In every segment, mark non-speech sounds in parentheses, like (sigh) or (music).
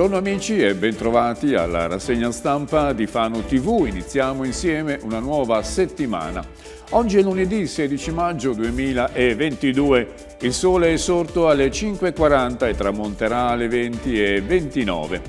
Buongiorno amici e bentrovati alla rassegna stampa di Fano TV. Iniziamo insieme una nuova settimana. Oggi è lunedì 16 maggio 2022. Il sole è sorto alle 5.40 e tramonterà alle 20.29.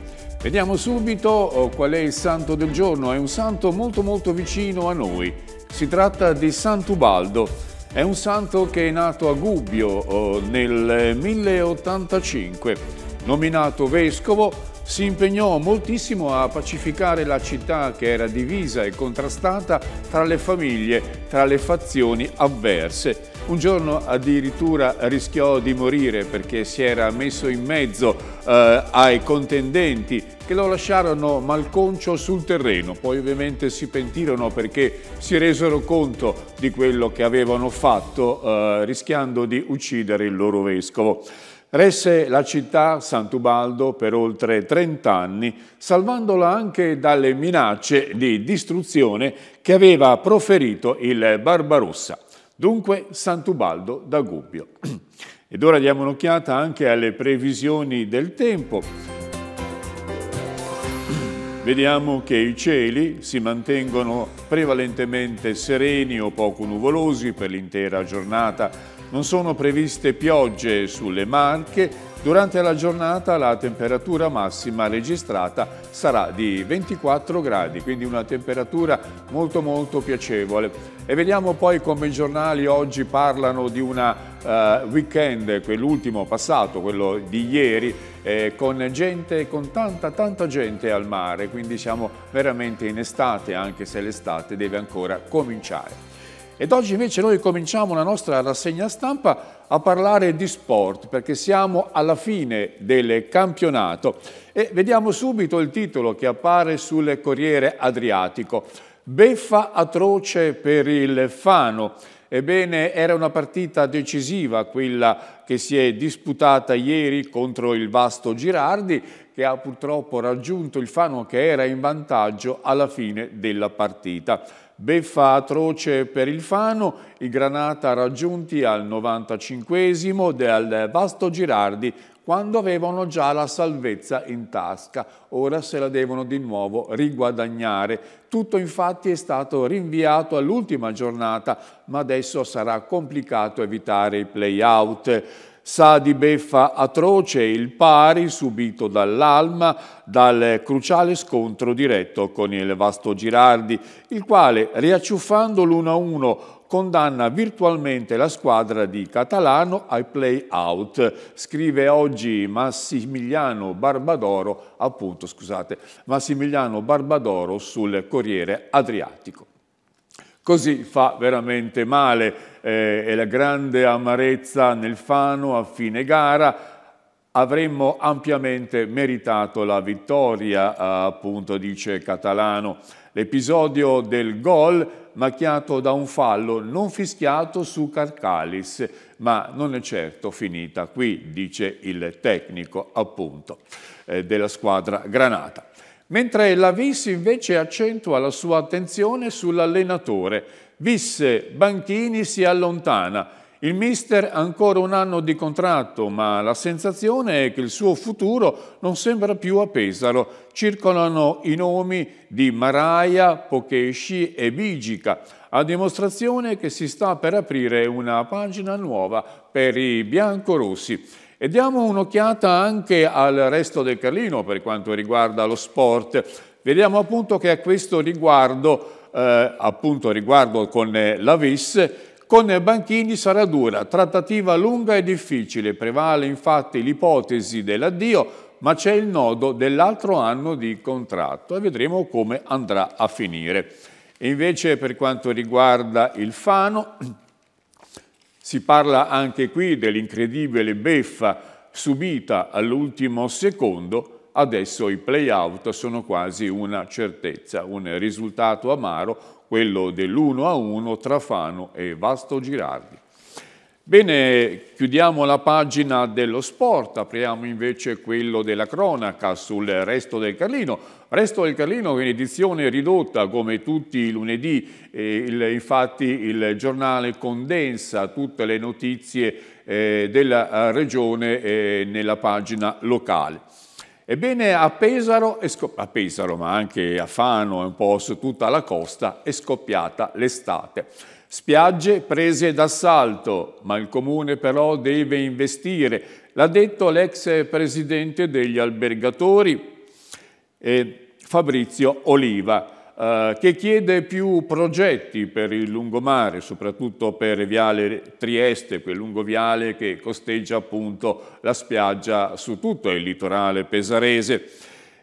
Vediamo subito oh, qual è il santo del giorno. È un santo molto molto vicino a noi. Si tratta di Sant'Ubaldo. È un santo che è nato a Gubbio oh, nel 1085 nominato vescovo si impegnò moltissimo a pacificare la città che era divisa e contrastata tra le famiglie, tra le fazioni avverse. Un giorno addirittura rischiò di morire perché si era messo in mezzo eh, ai contendenti che lo lasciarono malconcio sul terreno. Poi ovviamente si pentirono perché si resero conto di quello che avevano fatto eh, rischiando di uccidere il loro vescovo. Resse la città Sant'Ubaldo per oltre 30 anni, salvandola anche dalle minacce di distruzione che aveva proferito il Barbarossa. Dunque Sant'Ubaldo da Gubbio. (clears throat) Ed ora diamo un'occhiata anche alle previsioni del tempo. (clears throat) Vediamo che i cieli si mantengono prevalentemente sereni o poco nuvolosi per l'intera giornata non sono previste piogge sulle Marche. Durante la giornata la temperatura massima registrata sarà di 24 gradi, quindi una temperatura molto molto piacevole. E vediamo poi come i giornali oggi parlano di un uh, eh, weekend, quell'ultimo passato, quello di ieri, eh, con gente, con tanta tanta gente al mare, quindi siamo veramente in estate, anche se l'estate deve ancora cominciare. Ed oggi invece noi cominciamo la nostra rassegna stampa a parlare di sport, perché siamo alla fine del campionato e vediamo subito il titolo che appare sul Corriere Adriatico. Beffa atroce per il Fano. Ebbene, era una partita decisiva quella che si è disputata ieri contro il Vasto Girardi, che ha purtroppo raggiunto il Fano che era in vantaggio alla fine della partita. Beffa atroce per il Fano, i Granata raggiunti al 95 del Vasto Girardi quando avevano già la salvezza in tasca. Ora se la devono di nuovo riguadagnare. Tutto infatti è stato rinviato all'ultima giornata, ma adesso sarà complicato evitare i play-out sa di beffa atroce il pari subito dall'Alma dal cruciale scontro diretto con il Vasto Girardi, il quale, riacciuffando l'1-1 condanna virtualmente la squadra di Catalano ai play-out, scrive oggi Massimiliano Barbadoro, appunto, scusate, Massimiliano Barbadoro sul Corriere Adriatico. Così fa veramente male eh, e la grande amarezza nel Fano a fine gara avremmo ampiamente meritato la vittoria, eh, appunto dice Catalano. L'episodio del gol macchiato da un fallo non fischiato su Carcalis, ma non è certo finita qui, dice il tecnico appunto eh, della squadra Granata mentre la Vis invece accentua la sua attenzione sull'allenatore. Visse, Banchini si allontana. Il mister ha ancora un anno di contratto, ma la sensazione è che il suo futuro non sembra più a Pesaro. Circolano i nomi di Maraia, Pokesci e Bigica, a dimostrazione che si sta per aprire una pagina nuova per i biancorossi. E diamo un'occhiata anche al resto del Carlino per quanto riguarda lo sport. Vediamo appunto che a questo riguardo, eh, appunto riguardo con eh, la VIS, con Banchini sarà dura, trattativa lunga e difficile, prevale infatti l'ipotesi dell'addio, ma c'è il nodo dell'altro anno di contratto e vedremo come andrà a finire. E invece per quanto riguarda il Fano, si parla anche qui dell'incredibile beffa subita all'ultimo secondo, adesso i play-out sono quasi una certezza, un risultato amaro, quello dell'1-1 tra Fano e Vasto Girardi. Bene, chiudiamo la pagina dello sport, apriamo invece quello della cronaca sul resto del Carlino. Resto del Carlino in edizione ridotta come tutti i lunedì, eh, il, infatti il giornale condensa tutte le notizie eh, della eh, regione eh, nella pagina locale. Ebbene a Pesaro, a Pesaro ma anche a Fano e un po' su tutta la costa è scoppiata l'estate. Spiagge prese d'assalto, ma il comune però deve investire, l'ha detto l'ex presidente degli albergatori eh, Fabrizio Oliva, eh, che chiede più progetti per il lungomare, soprattutto per Viale Trieste, quel lungo viale che costeggia appunto la spiaggia su tutto il litorale pesarese.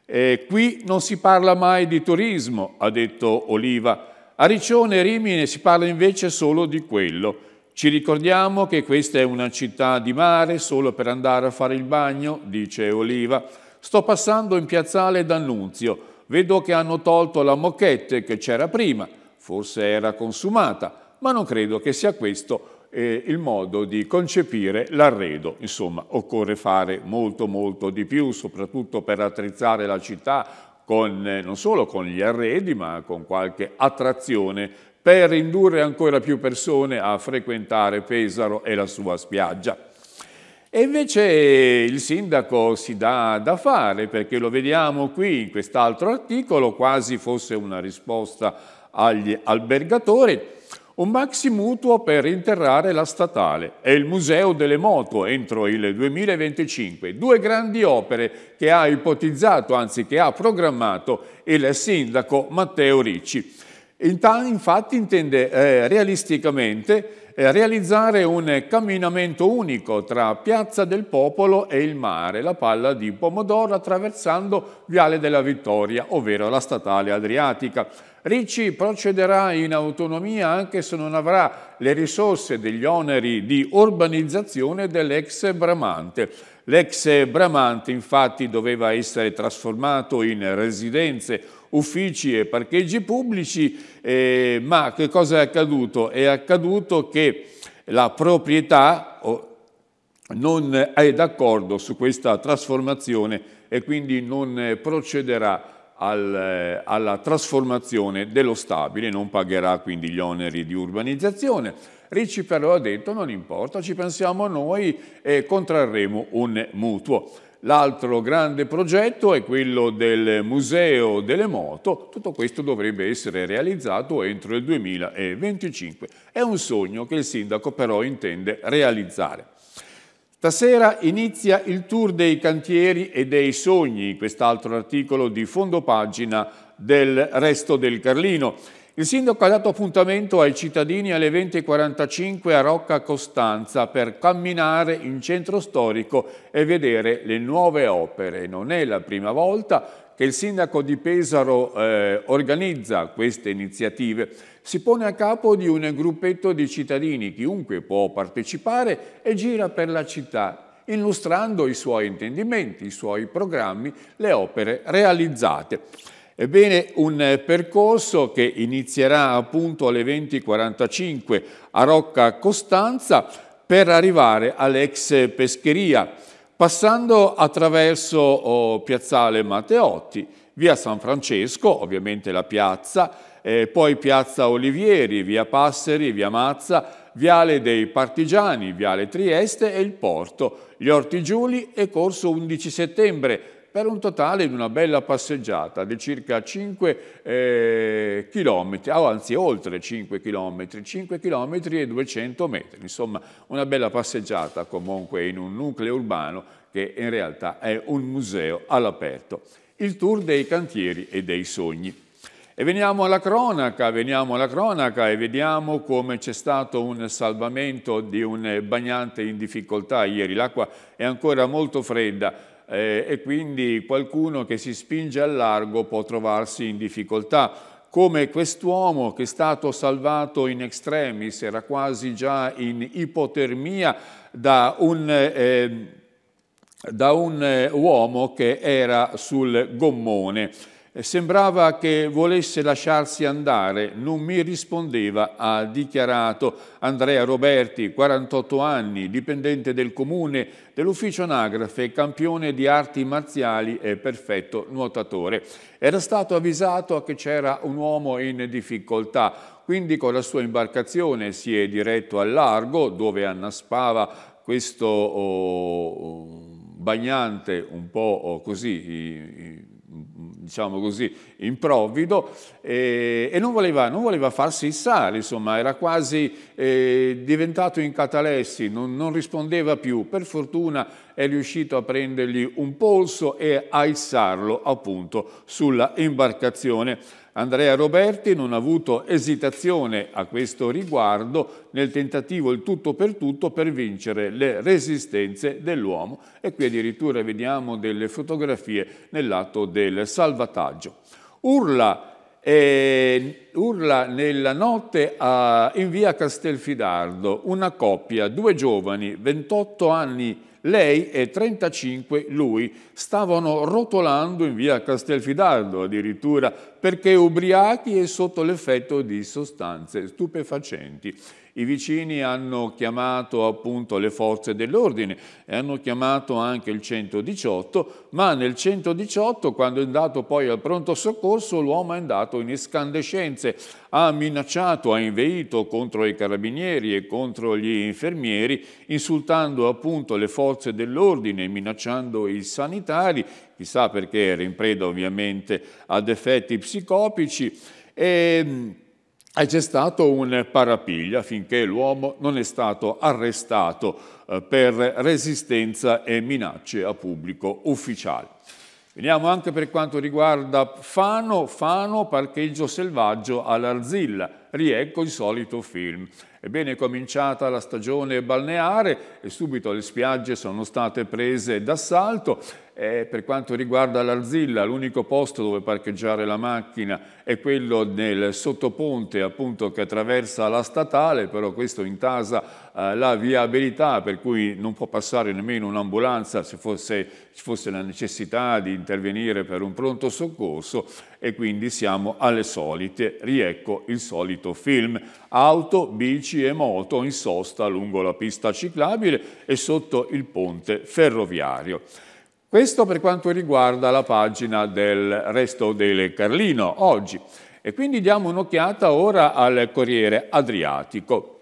Eh, qui non si parla mai di turismo, ha detto Oliva, Aricione Riccione e Rimini si parla invece solo di quello. Ci ricordiamo che questa è una città di mare solo per andare a fare il bagno, dice Oliva. Sto passando in piazzale D'Annunzio. Vedo che hanno tolto la moquette che c'era prima. Forse era consumata, ma non credo che sia questo eh, il modo di concepire l'arredo. Insomma, occorre fare molto molto di più, soprattutto per attrezzare la città, con, eh, non solo con gli arredi, ma con qualche attrazione per indurre ancora più persone a frequentare Pesaro e la sua spiaggia. E invece il sindaco si dà da fare, perché lo vediamo qui in quest'altro articolo, quasi fosse una risposta agli albergatori, un maxi mutuo per interrare la statale e il Museo delle Moto entro il 2025, due grandi opere che ha ipotizzato, anzi che ha programmato il sindaco Matteo Ricci. Infatti intende eh, realisticamente eh, realizzare un camminamento unico tra Piazza del Popolo e il mare, la palla di Pomodoro attraversando Viale della Vittoria, ovvero la statale adriatica. Ricci procederà in autonomia anche se non avrà le risorse degli oneri di urbanizzazione dell'ex Bramante. L'ex Bramante infatti doveva essere trasformato in residenze, uffici e parcheggi pubblici, eh, ma che cosa è accaduto? È accaduto che la proprietà non è d'accordo su questa trasformazione e quindi non procederà al, alla trasformazione dello stabile, non pagherà quindi gli oneri di urbanizzazione Ricci però ha detto non importa, ci pensiamo noi e contrarremo un mutuo. L'altro grande progetto è quello del Museo delle Moto, tutto questo dovrebbe essere realizzato entro il 2025. È un sogno che il sindaco però intende realizzare. Stasera inizia il tour dei cantieri e dei sogni, quest'altro articolo di fondo pagina del Resto del Carlino. Il sindaco ha dato appuntamento ai cittadini alle 20.45 a Rocca Costanza per camminare in centro storico e vedere le nuove opere. Non è la prima volta che il sindaco di Pesaro eh, organizza queste iniziative. Si pone a capo di un gruppetto di cittadini, chiunque può partecipare, e gira per la città illustrando i suoi intendimenti, i suoi programmi, le opere realizzate. Ebbene, un eh, percorso che inizierà appunto alle 20.45 a Rocca Costanza per arrivare all'ex pescheria, passando attraverso oh, Piazzale Matteotti, via San Francesco, ovviamente la piazza, eh, poi Piazza Olivieri, via Passeri, via Mazza, Viale dei Partigiani, Viale Trieste e il Porto, gli Orti Giuli e Corso 11 Settembre, per un totale di una bella passeggiata di circa 5 eh, km, ah, anzi oltre 5 km, 5 km e 200 metri, insomma una bella passeggiata comunque in un nucleo urbano che in realtà è un museo all'aperto. Il tour dei cantieri e dei sogni. E veniamo alla cronaca, veniamo alla cronaca e vediamo come c'è stato un salvamento di un bagnante in difficoltà ieri. L'acqua è ancora molto fredda eh, e quindi qualcuno che si spinge al largo può trovarsi in difficoltà come quest'uomo che è stato salvato in extremis, era quasi già in ipotermia da un, eh, da un eh, uomo che era sul gommone. Sembrava che volesse lasciarsi andare, non mi rispondeva, ha dichiarato Andrea Roberti, 48 anni, dipendente del comune, dell'ufficio anagrafe, campione di arti marziali e perfetto nuotatore. Era stato avvisato che c'era un uomo in difficoltà, quindi con la sua imbarcazione si è diretto al largo dove annaspava questo oh, oh bagnante un po' oh, così diciamo così, improvvido eh, e non voleva, non voleva, farsi issare, insomma, era quasi eh, diventato in catalessi, non, non rispondeva più. Per fortuna è riuscito a prendergli un polso e a issarlo appunto sulla imbarcazione. Andrea Roberti non ha avuto esitazione a questo riguardo nel tentativo il tutto per tutto per vincere le resistenze dell'uomo e qui addirittura vediamo delle fotografie nell'atto del salvataggio. Urla e eh, urla nella notte a, in via Castelfidardo una coppia, due giovani, 28 anni lei e 35 lui stavano rotolando in via Castelfidardo addirittura perché ubriachi e sotto l'effetto di sostanze stupefacenti. I vicini hanno chiamato appunto le forze dell'ordine e hanno chiamato anche il 118, ma nel 118 quando è andato poi al pronto soccorso l'uomo è andato in escandescenze, ha minacciato, ha inveito contro i carabinieri e contro gli infermieri, insultando appunto le forze dell'ordine, minacciando i sanitari, chissà perché era in preda ovviamente ad effetti psicopici. E, è c'è stato un parapiglia finché l'uomo non è stato arrestato eh, per resistenza e minacce a pubblico ufficiale. Veniamo anche per quanto riguarda Fano, Fano parcheggio selvaggio all'Arzilla, riecco il solito film. Ebbene, è cominciata la stagione balneare e subito le spiagge sono state prese d'assalto. per quanto riguarda l'Arzilla, l'unico posto dove parcheggiare la macchina è quello nel sottoponte appunto, che attraversa la statale, però questo intasa eh, la viabilità, per cui non può passare nemmeno un'ambulanza se fosse, ci fosse la necessità di intervenire per un pronto soccorso e quindi siamo alle solite. Riecco il solito film. Auto, bici, bici e moto in sosta lungo la pista ciclabile e sotto il ponte ferroviario. Questo per quanto riguarda la pagina del Resto del Carlino oggi. E quindi diamo un'occhiata ora al Corriere Adriatico.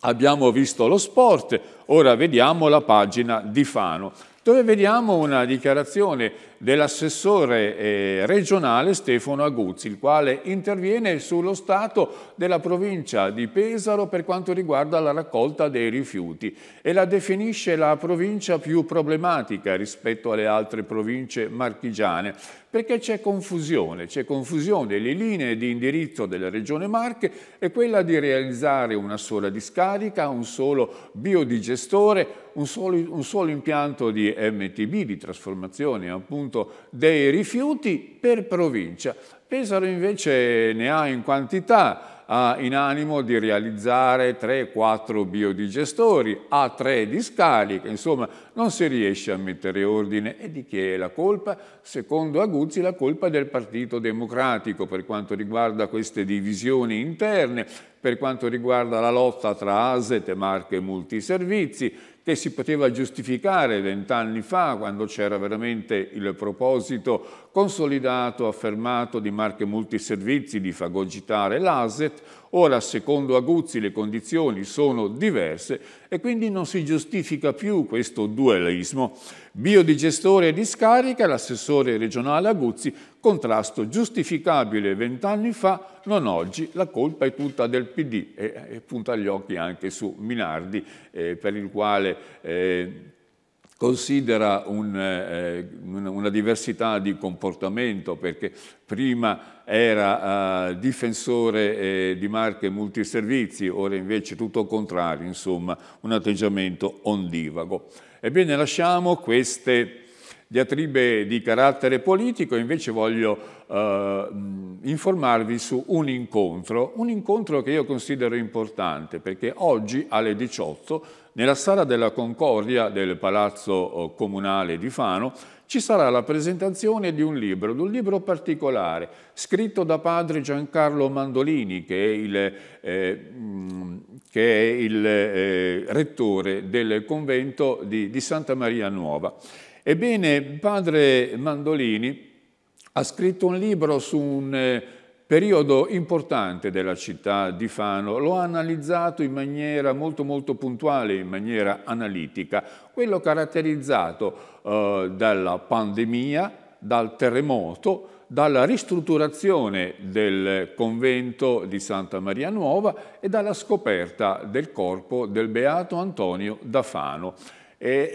Abbiamo visto lo sport, ora vediamo la pagina di Fano, dove vediamo una dichiarazione dell'assessore eh, regionale Stefano Aguzzi, il quale interviene sullo stato della provincia di Pesaro per quanto riguarda la raccolta dei rifiuti e la definisce la provincia più problematica rispetto alle altre province marchigiane perché c'è confusione, c'è confusione, le linee di indirizzo della Regione Marche è quella di realizzare una sola discarica, un solo biodigestore, un solo, un solo impianto di MTB, di trasformazione appunto appunto dei rifiuti per provincia. Pesaro invece ne ha in quantità, ha in animo di realizzare 3-4 biodigestori, ha 3 discariche, insomma non si riesce a mettere ordine. E di chi è la colpa? Secondo Aguzzi la colpa del Partito Democratico per quanto riguarda queste divisioni interne, per quanto riguarda la lotta tra ASET, e Marche Multiservizi, che si poteva giustificare vent'anni fa, quando c'era veramente il proposito consolidato, affermato di marche multiservizi di fagogitare l'asset, ora secondo Aguzzi le condizioni sono diverse e quindi non si giustifica più questo dualismo. Biodigestore di scarica, l'assessore regionale Aguzzi contrasto giustificabile vent'anni fa, non oggi, la colpa è tutta del PD e, e punta gli occhi anche su Minardi eh, per il quale eh, considera un, eh, una diversità di comportamento perché prima era eh, difensore eh, di marche multiservizi, ora invece tutto contrario, insomma un atteggiamento ondivago. Ebbene lasciamo queste diatribe di carattere politico, invece voglio eh, informarvi su un incontro, un incontro che io considero importante perché oggi alle 18 nella sala della Concordia del Palazzo eh, Comunale di Fano ci sarà la presentazione di un libro, di un libro particolare, scritto da padre Giancarlo Mandolini, che è il, eh, che è il eh, rettore del convento di, di Santa Maria Nuova. Ebbene, padre Mandolini ha scritto un libro su un eh, periodo importante della città di Fano, lo ha analizzato in maniera molto molto puntuale, in maniera analitica, quello caratterizzato eh, dalla pandemia, dal terremoto, dalla ristrutturazione del convento di Santa Maria Nuova e dalla scoperta del corpo del beato Antonio da Fano. E,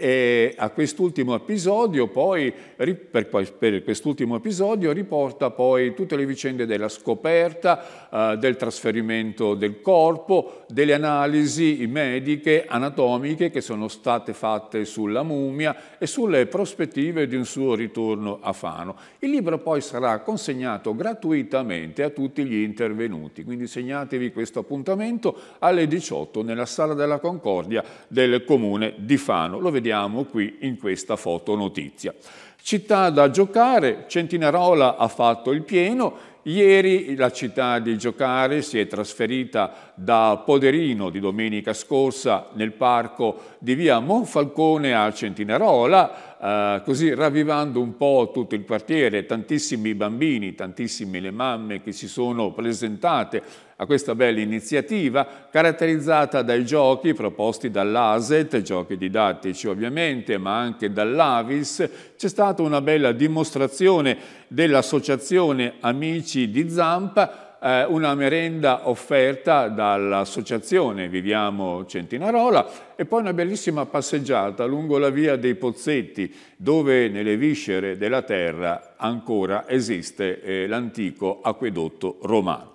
e a quest'ultimo episodio poi, per, per quest'ultimo episodio riporta poi tutte le vicende della scoperta, eh, del trasferimento del corpo, delle analisi mediche, anatomiche che sono state fatte sulla mumia e sulle prospettive di un suo ritorno a Fano. Il libro poi sarà consegnato gratuitamente a tutti gli intervenuti, quindi segnatevi questo appuntamento alle 18 nella Sala della Concordia del Comune di Fano. Milano, lo vediamo qui in questa foto notizia. Città da giocare, Centinarola ha fatto il pieno, Ieri la città di Giocare si è trasferita da Poderino di domenica scorsa nel parco di via Monfalcone a Centinarola, eh, così ravvivando un po' tutto il quartiere, tantissimi bambini, tantissime le mamme che si sono presentate a questa bella iniziativa caratterizzata dai giochi proposti dall'ASET, giochi didattici ovviamente, ma anche dall'Avis. C'è stata una bella dimostrazione dell'associazione Amici amici di Zampa eh, una merenda offerta dall'associazione Viviamo Centinarola e poi una bellissima passeggiata lungo la via dei Pozzetti dove nelle viscere della terra ancora esiste eh, l'antico acquedotto romano.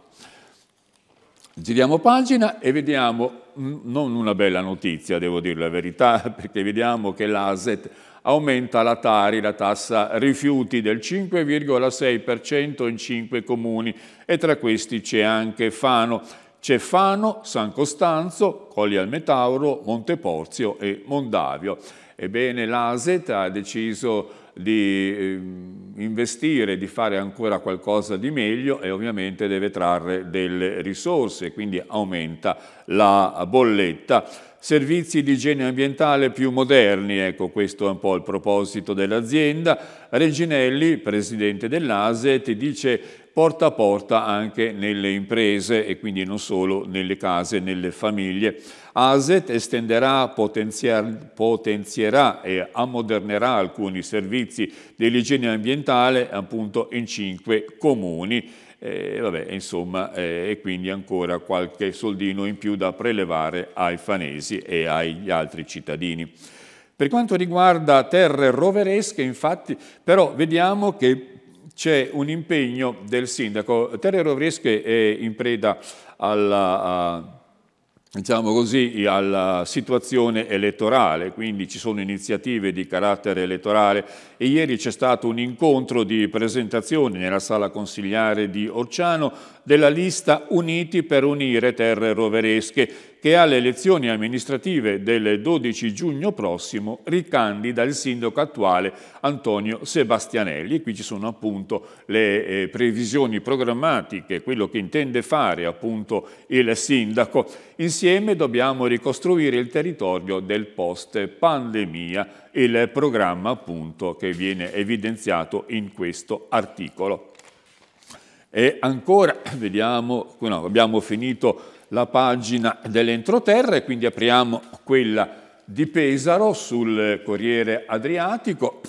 Giriamo pagina e vediamo mm, non una bella notizia, devo dire la verità, (laughs) perché vediamo che l'ASET aumenta la Tari, la tassa rifiuti, del 5,6% in cinque comuni e tra questi c'è anche Fano. C'è Fano, San Costanzo, Colli al Metauro, Monteporzio e Mondavio. Ebbene, l'ASET ha deciso di ehm, investire, di fare ancora qualcosa di meglio e ovviamente deve trarre delle risorse, quindi aumenta la bolletta servizi di igiene ambientale più moderni, ecco questo è un po' il proposito dell'azienda. Reginelli, presidente dell'ASET, ti dice porta a porta anche nelle imprese e quindi non solo nelle case, nelle famiglie. ASET estenderà, potenzierà e ammodernerà alcuni servizi dell'igiene ambientale appunto in cinque comuni eh, vabbè, insomma, eh, e quindi ancora qualche soldino in più da prelevare ai fanesi e agli altri cittadini. Per quanto riguarda terre roveresche, infatti, però vediamo che c'è un impegno del sindaco. Terre roveresche è in preda alla diciamo così, alla situazione elettorale, quindi ci sono iniziative di carattere elettorale e ieri c'è stato un incontro di presentazione nella sala consigliare di Orciano della lista Uniti per unire terre roveresche, che alle elezioni amministrative del 12 giugno prossimo ricandida il sindaco attuale Antonio Sebastianelli. Qui ci sono appunto le eh, previsioni programmatiche, quello che intende fare appunto il sindaco. Insieme dobbiamo ricostruire il territorio del post pandemia, il programma appunto che viene evidenziato in questo articolo. E ancora, (clears throat) vediamo, no, abbiamo finito la pagina dell'entroterra e quindi apriamo quella di Pesaro sul Corriere Adriatico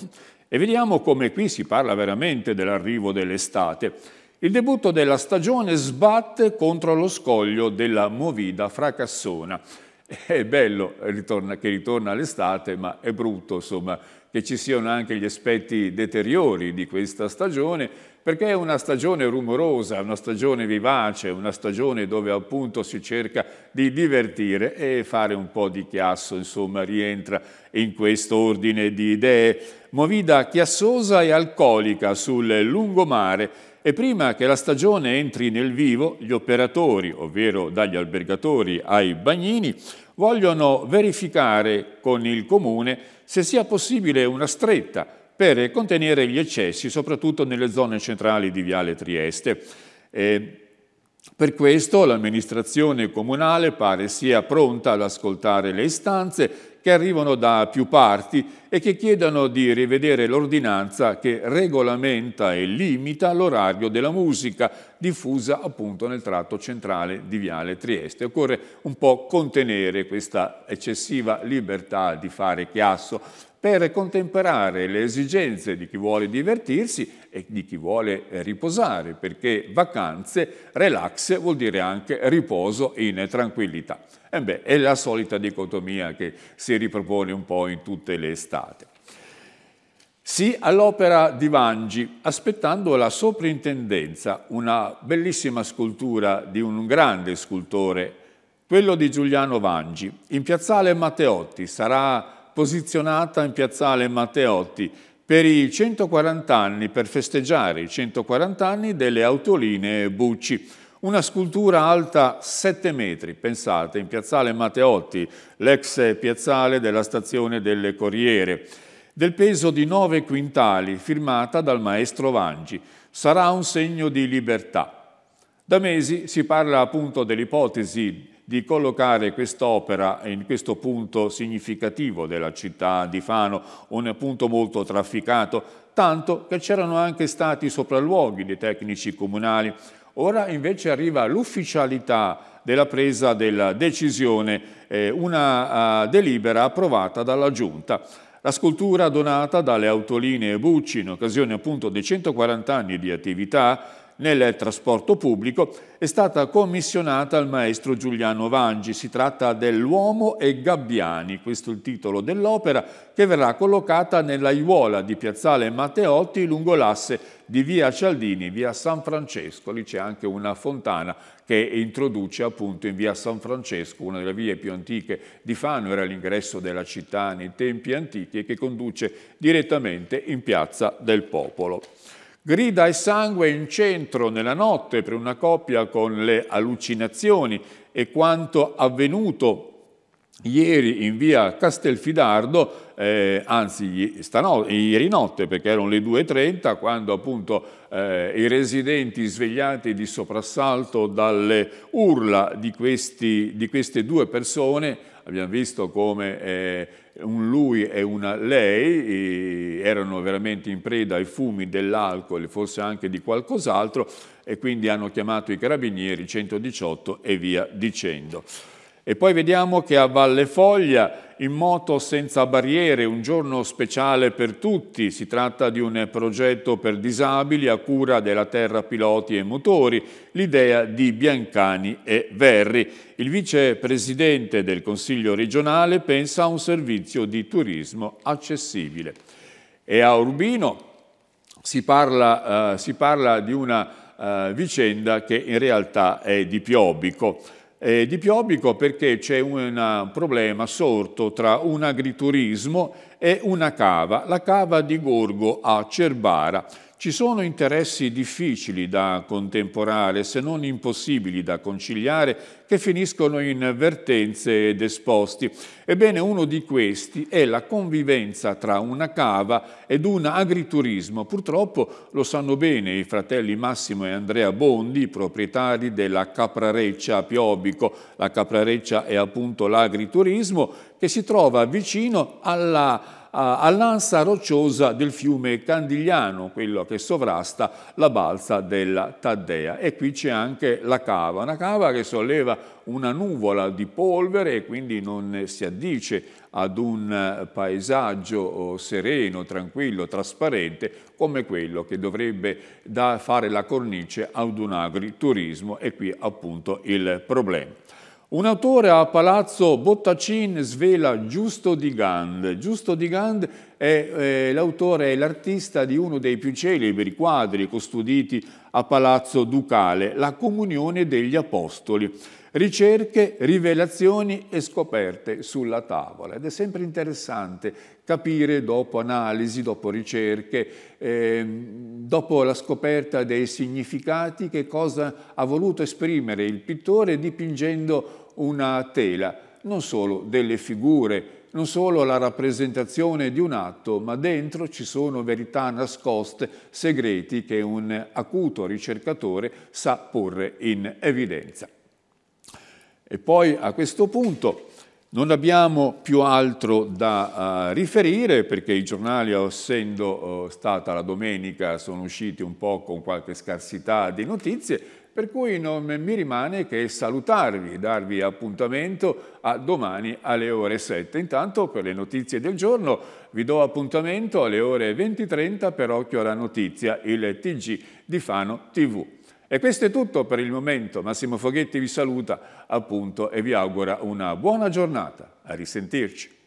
e vediamo come qui si parla veramente dell'arrivo dell'estate. Il debutto della stagione sbatte contro lo scoglio della Movida Fracassona. È bello che ritorna l'estate, ma è brutto, insomma, che ci siano anche gli aspetti deteriori di questa stagione, perché è una stagione rumorosa, una stagione vivace, una stagione dove appunto si cerca di divertire e fare un po' di chiasso, insomma, rientra in questo ordine di idee. Movida chiassosa e alcolica sul lungomare e prima che la stagione entri nel vivo, gli operatori, ovvero dagli albergatori ai bagnini, vogliono verificare con il Comune se sia possibile una stretta per contenere gli eccessi, soprattutto nelle zone centrali di Viale Trieste. Eh, per questo l'amministrazione comunale pare sia pronta ad ascoltare le istanze che arrivano da più parti e che chiedono di rivedere l'ordinanza che regolamenta e limita l'orario della musica diffusa appunto nel tratto centrale di Viale Trieste. Occorre un po' contenere questa eccessiva libertà di fare chiasso per contemperare le esigenze di chi vuole divertirsi e di chi vuole riposare, perché vacanze, relax vuol dire anche riposo in tranquillità. E eh beh, è la solita dicotomia che si ripropone un po' in tutte le estate. Sì all'opera di Vangi, aspettando la soprintendenza, una bellissima scultura di un grande scultore, quello di Giuliano Vangi, in piazzale Matteotti. Sarà posizionata in piazzale Matteotti per i 140 anni, per festeggiare i 140 anni delle autolinee Bucci una scultura alta 7 metri, pensate, in piazzale Matteotti, l'ex piazzale della stazione delle Corriere, del peso di 9 quintali, firmata dal maestro Vangi. Sarà un segno di libertà. Da mesi si parla appunto dell'ipotesi di collocare quest'opera in questo punto significativo della città di Fano, un punto molto trafficato, tanto che c'erano anche stati sopralluoghi dei tecnici comunali Ora invece arriva l'ufficialità della presa della decisione, eh, una uh, delibera approvata dalla Giunta. La scultura donata dalle autolinee Bucci in occasione appunto dei 140 anni di attività nel trasporto pubblico è stata commissionata al maestro Giuliano Vangi. Si tratta dell'Uomo e Gabbiani, questo è il titolo dell'opera, che verrà collocata nella nell'aiuola di Piazzale Matteotti lungo l'asse di via Cialdini, via San Francesco. Lì c'è anche una fontana che introduce appunto in via San Francesco, una delle vie più antiche di Fano, era l'ingresso della città nei tempi antichi e che conduce direttamente in piazza del popolo. Grida e sangue in centro nella notte per una coppia con le allucinazioni e quanto avvenuto ieri in via Castelfidardo, eh, anzi ieri notte perché erano le 2.30 quando appunto eh, i residenti svegliati di soprassalto dalle urla di, questi, di queste due persone, abbiamo visto come eh, un lume lui e una lei, erano veramente in preda ai fumi dell'alcol e forse anche di qualcos'altro e quindi hanno chiamato i carabinieri 118 e via dicendo. E poi vediamo che a Valle Foglia, in moto senza barriere, un giorno speciale per tutti, si tratta di un progetto per disabili a cura della Terra Piloti e Motori, l'idea di Biancani e Verri. Il vicepresidente del Consiglio regionale pensa a un servizio di turismo accessibile. E a Urbino si parla, eh, si parla di una eh, vicenda che in realtà è di Piobico. Eh, di Piobbico perché c'è un eh, problema sorto tra un agriturismo è una cava, la cava di Gorgo a Cerbara. Ci sono interessi difficili da contemporare, se non impossibili da conciliare, che finiscono in vertenze ed esposti. Ebbene, uno di questi è la convivenza tra una cava ed un agriturismo. Purtroppo lo sanno bene i fratelli Massimo e Andrea Bondi, proprietari della Caprareccia a Piobico. La Caprareccia è appunto l'agriturismo che si trova vicino all'ansa rocciosa del fiume Candigliano, quello che sovrasta la balsa della Taddea. E qui c'è anche la cava, una cava che solleva una nuvola di polvere e quindi non si addice ad un eh, paesaggio oh, sereno, tranquillo, trasparente come quello che dovrebbe fare la cornice ad un agriturismo e qui appunto il problema. Un autore a Palazzo Bottacin svela Giusto di Gand. Giusto di Gand è eh, l'autore e l'artista di uno dei più celebri quadri custoditi a Palazzo Ducale, La Comunione degli Apostoli. Ricerche, rivelazioni e scoperte sulla tavola. Ed è sempre interessante capire dopo analisi, dopo ricerche, eh, dopo la scoperta dei significati che cosa ha voluto esprimere il pittore dipingendo una tela, non solo delle figure, non solo la rappresentazione di un atto, ma dentro ci sono verità nascoste, segreti che un acuto ricercatore sa porre in evidenza. E poi a questo punto non abbiamo più altro da uh, riferire perché i giornali, essendo uh, stata la domenica, sono usciti un po' con qualche scarsità di notizie, per cui non mi rimane che salutarvi, darvi appuntamento a domani alle ore 7. Intanto per le notizie del giorno vi do appuntamento alle ore 20.30 per Occhio alla Notizia, il TG di Fano TV. E questo è tutto per il momento. Massimo Foghetti vi saluta appunto e vi augura una buona giornata. A risentirci.